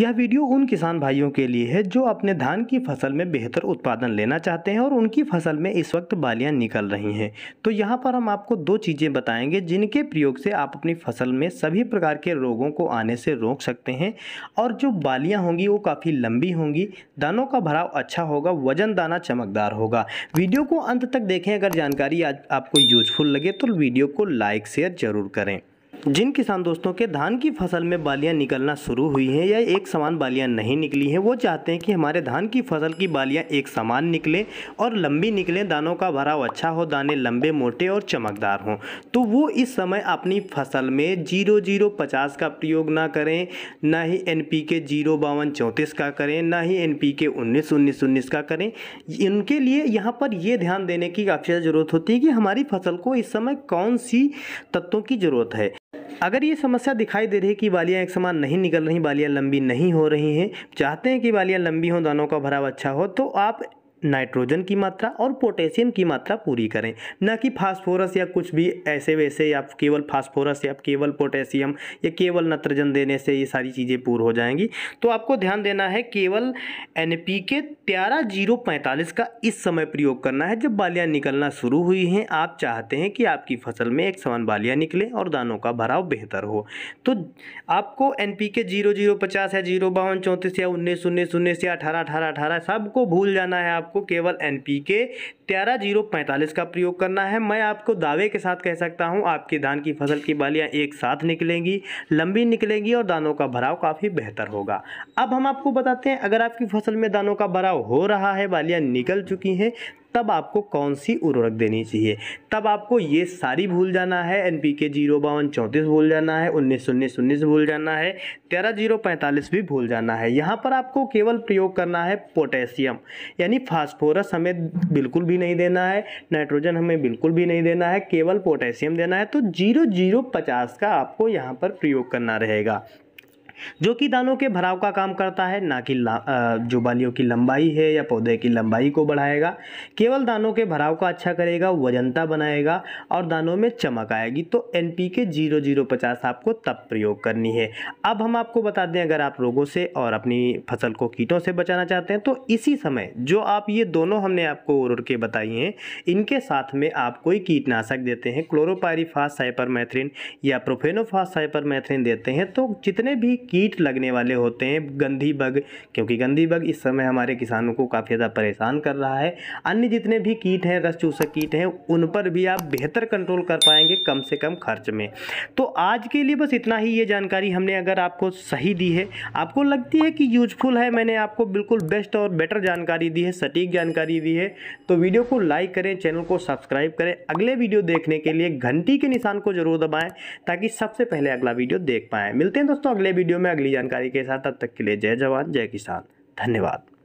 यह वीडियो उन किसान भाइयों के लिए है जो अपने धान की फसल में बेहतर उत्पादन लेना चाहते हैं और उनकी फसल में इस वक्त बालियां निकल रही हैं तो यहाँ पर हम आपको दो चीज़ें बताएंगे जिनके प्रयोग से आप अपनी फसल में सभी प्रकार के रोगों को आने से रोक सकते हैं और जो बालियाँ होंगी वो काफ़ी लंबी होंगी दानों का भराव अच्छा होगा वजन दाना चमकदार होगा वीडियो को अंत तक देखें अगर जानकारी आपको यूजफुल लगे तो वीडियो को लाइक शेयर ज़रूर करें जिन किसान दोस्तों के धान की फसल में बालियां निकलना शुरू हुई हैं या एक समान बालियां नहीं निकली हैं वो चाहते हैं कि हमारे धान की फसल की बालियां एक समान निकलें और लंबी निकलें दानों का भराव अच्छा हो दाने लंबे मोटे और चमकदार हों तो वो इस समय अपनी फसल में जीरो जीरो पचास का प्रयोग ना करें ना ही एन पी के जीरो बावन चौंतीस का करें ना ही एन पी के उन्नीस उन्नीस उन्नीस का करें इनके लिए यहाँ पर ये ध्यान देने की काफ़ी ज़रूरत होती है कि हमारी फसल को इस समय कौन सी तत्वों की ज़रूरत है अगर ये समस्या दिखाई दे रही है कि बालियाँ एक समान नहीं निकल रही बालियाँ लंबी नहीं हो रही हैं चाहते हैं कि बालियाँ लंबी हों दानों का भराव अच्छा हो तो आप नाइट्रोजन की मात्रा और पोटेशियम की मात्रा पूरी करें न कि फास्फोरस या कुछ भी ऐसे वैसे या केवल फास्फोरस या केवल पोटेशियम या केवल नत्रजन देने से ये सारी चीज़ें पूर हो जाएंगी तो आपको ध्यान देना है केवल एन पी के तेरह जीरो पैंतालीस का इस समय प्रयोग करना है जब बालियाँ निकलना शुरू हुई हैं आप चाहते हैं कि आपकी फसल में एक समान बालियाँ निकलें और दानों का भराव बेहतर हो तो आपको N P K zero zero पचास या जीरो बावन चौंतीस या उन्नीस उन्नीस उन्नीस या अठारह अठारह अठारह सबको भूल जाना है आप आपको केवल एन पी के तेरह जीरो पैंतालीस का प्रयोग करना है मैं आपको दावे के साथ कह सकता हूँ आपके धान की फसल की बालियाँ एक साथ निकलेंगी लंबी निकलेंगी और दानों का भराव काफ़ी बेहतर होगा अब हम आपको बताते हैं अगर आपकी फसल में दानों का भराव हो रहा है बालियाँ निकल चुकी हैं तब आपको कौन सी उर्वरक देनी चाहिए तब आपको ये सारी भूल जाना है एन पी के जीरो बावन चौंतीस भूल जाना है उन्नीस उन्नीस उन्नीस भूल जाना है तेरह जीरो पैंतालीस भी भूल जाना है यहाँ पर आपको केवल प्रयोग करना है पोटेशियम यानी फास्फोरस हमें बिल्कुल भी नहीं देना है नाइट्रोजन हमें बिल्कुल भी नहीं देना है केवल पोटेशियम देना है तो जीरो जीरो पचास का आपको यहाँ पर प्रयोग करना रहेगा जो कि दानों के भराव का काम करता है ना कि जो बालियों की लंबाई है या पौधे की लंबाई को बढ़ाएगा केवल दानों के भराव का अच्छा करेगा वजनता बनाएगा और दानों में चमक आएगी तो N P K zero zero पचास आपको तब प्रयोग करनी है अब हम आपको बता दें अगर आप रोगों से और अपनी फसल को कीटों से बचाना चाहते हैं तो इसी समय जो आप ये दोनों हमने आपको उड़ के बताई हैं इनके साथ में आप कोई कीटनाशक देते हैं क्लोरोपायरीफास साइपरमेथ्रिन या प्रोफेनोफास मैथरीन देते हैं तो जितने भी कीट लगने वाले होते हैं गंधी बग क्योंकि गंधी बग इस समय हमारे किसानों को काफ़ी ज़्यादा परेशान कर रहा है अन्य जितने भी कीट हैं रस चूसक कीट हैं उन पर भी आप बेहतर कंट्रोल कर पाएंगे कम से कम खर्च में तो आज के लिए बस इतना ही ये जानकारी हमने अगर आपको सही दी है आपको लगती है कि यूजफुल है मैंने आपको बिल्कुल बेस्ट और बेटर जानकारी दी है सटीक जानकारी दी है तो वीडियो को लाइक करें चैनल को सब्सक्राइब करें अगले वीडियो देखने के लिए घंटी के निशान को जरूर दबाएं ताकि सबसे पहले अगला वीडियो देख पाएं मिलते हैं दोस्तों अगले वीडियो में अगली जानकारी के साथ तब तक के लिए जय जवान जय किसान धन्यवाद